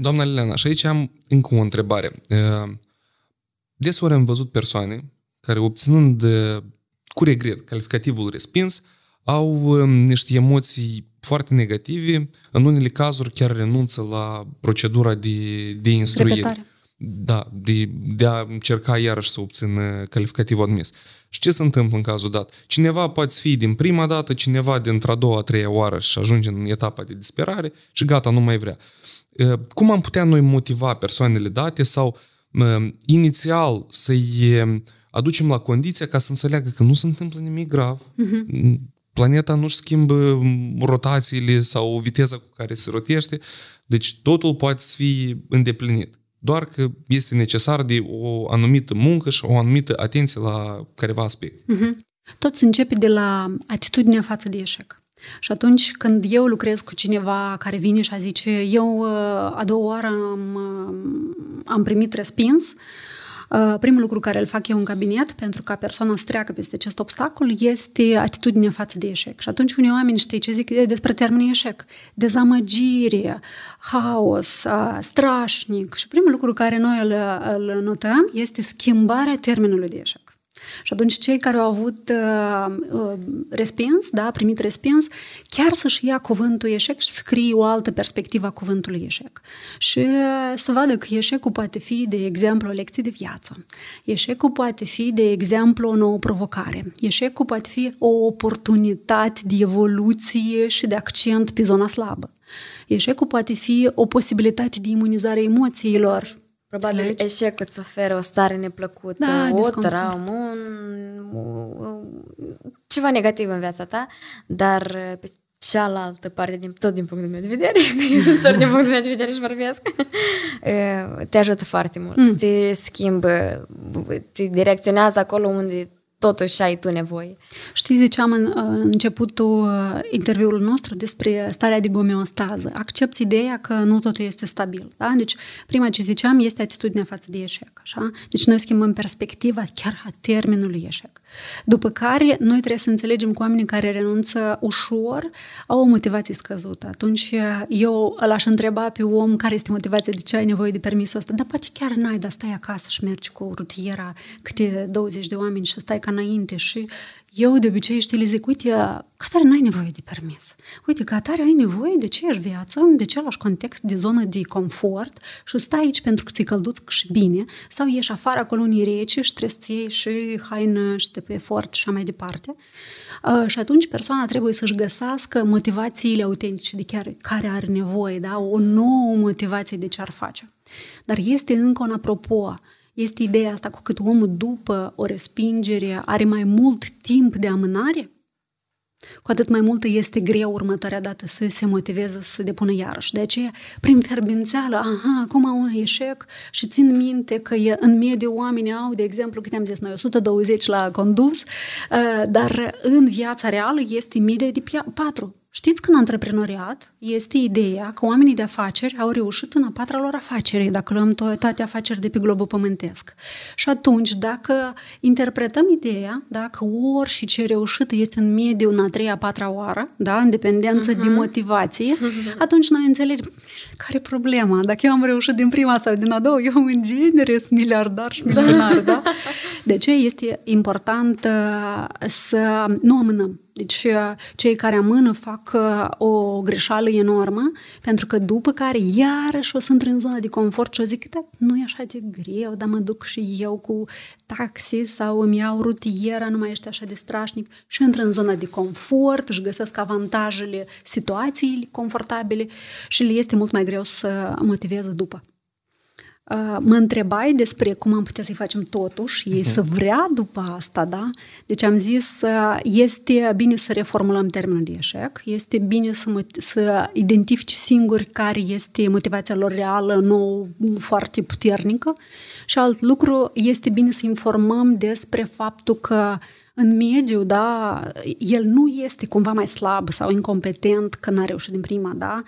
Doamna Liliana, și aici am încă o întrebare. Desori am văzut persoane care, obținând cu regret calificativul respins, au um, niște emoții foarte negative, în unele cazuri chiar renunță la procedura de, de instruire. Repetare. Da, de, de a încerca iarăși să obțin uh, calificativul admis. Și ce se întâmplă în cazul dat? Cineva poate fi din prima dată, cineva dintre a doua, a treia oară și ajunge în etapa de disperare și gata, nu mai vrea. Uh, cum am putea noi motiva persoanele date sau uh, inițial să-i aducem la condiția ca să înțeleagă că nu se întâmplă nimic grav, uh-huh. planeta nu-și schimbă mm, rotațiile sau viteza cu care se rotește, deci totul poate fi îndeplinit doar că este necesar de o anumită muncă și o anumită atenție la careva aspect. Mm-hmm. Tot se începe de la atitudinea față de eșec. Și atunci când eu lucrez cu cineva care vine și a zice eu ă, a doua oară am, am primit respins, uh, Uh, primul lucru care îl fac eu în cabinet, pentru ca persoana să treacă peste acest obstacol, este atitudinea față de eșec. Și atunci unii oameni, știi ce zic despre termenul eșec? Dezamăgire, haos, uh, strașnic. Și primul lucru care noi îl, îl notăm este schimbarea termenului de eșec. Și atunci cei care au avut uh, uh, respins, da, primit respins, chiar să-și ia cuvântul eșec și scrie o altă perspectivă a cuvântului eșec. Și uh, să vadă că eșecul poate fi, de exemplu, o lecție de viață. Eșecul poate fi, de exemplu, o nouă provocare. Eșecul poate fi o oportunitate de evoluție și de accent pe zona slabă. Eșecul poate fi o posibilitate de imunizare emoțiilor Probabil Înțelegi? eșecul îți oferă o stare neplăcută, da, o traumă, un, o, ceva negativ în viața ta, dar uh, pe cealaltă parte, din, tot din punctul meu de vedere, tot din punctul meu de vedere și vorbesc, uh, te ajută foarte mult. Mm. Te schimbă, te direcționează acolo unde totuși ai tu nevoie. Știi, ziceam în, uh, începutul uh, interviului nostru despre starea de gomeostază. Accepti ideea că nu totul este stabil. Da? Deci, prima ce ziceam este atitudinea față de eșec. Așa? Deci, noi schimbăm perspectiva chiar a termenului eșec. După care, noi trebuie să înțelegem cu oamenii care renunță ușor, au o motivație scăzută. Atunci, uh, eu îl aș întreba pe om care este motivația, de ce ai nevoie de permisul ăsta. Dar poate chiar n-ai, dar stai acasă și mergi cu rutiera câte 20 de oameni și stai ca ca înainte și eu de obicei, știi, le zic, uite, ca tare n-ai nevoie de permis. Uite, ca tare ai nevoie de aceeași viață, de același context, de zonă de confort și stai aici pentru că ți-e călduț și bine sau ieși afară acolo în rece și trebuie să iei și haină și de pe efort și așa mai departe. și atunci persoana trebuie să-și găsească motivațiile autentice de chiar care are nevoie, da? o nouă motivație de ce ar face. Dar este încă un apropo, este ideea asta cu cât omul după o respingere are mai mult timp de amânare, cu atât mai mult este greu următoarea dată să se motiveze să depună iarăși. De aceea, prin ferbințeală, aha, acum au un eșec și țin minte că e, în medie oamenii au, de exemplu, câte am zis noi, 120 la condus, uh, dar în viața reală este media de 4. Știți că în antreprenoriat este ideea că oamenii de afaceri au reușit în a patra lor afacere, dacă luăm to- toate afaceri de pe globul pământesc. Și atunci, dacă interpretăm ideea, dacă ori și ce reușit este în mediu în a treia, a patra oară, da, în dependență uh-huh. de mhm. motivație, atunci noi înțelegem care e problema. Dacă eu am reușit din prima sau din a doua, eu în genere sunt miliardar și milionar, da? De ce este important uh, să nu amânăm? Deci uh, cei care amână fac uh, o greșeală enormă, pentru că după care iarăși o să intru în zona de confort și o zic, da, nu e așa de greu, dar mă duc și eu cu taxi sau îmi iau rutiera, nu mai este așa de strașnic și intră în zona de confort, își găsesc avantajele situațiile confortabile și le este mult mai greu să motiveze după. Ă, mă întrebai despre cum am putea să-i facem totuși, ei mhm. să vrea după asta, da? Deci am zis, ă, este bine să reformulăm termenul de eșec, este bine să, să identifici singuri care este motivația lor reală, nu foarte puternică și alt lucru, este bine să informăm despre faptul că în mediu, da, el nu este cumva mai slab sau incompetent că n-a reușit din prima, da?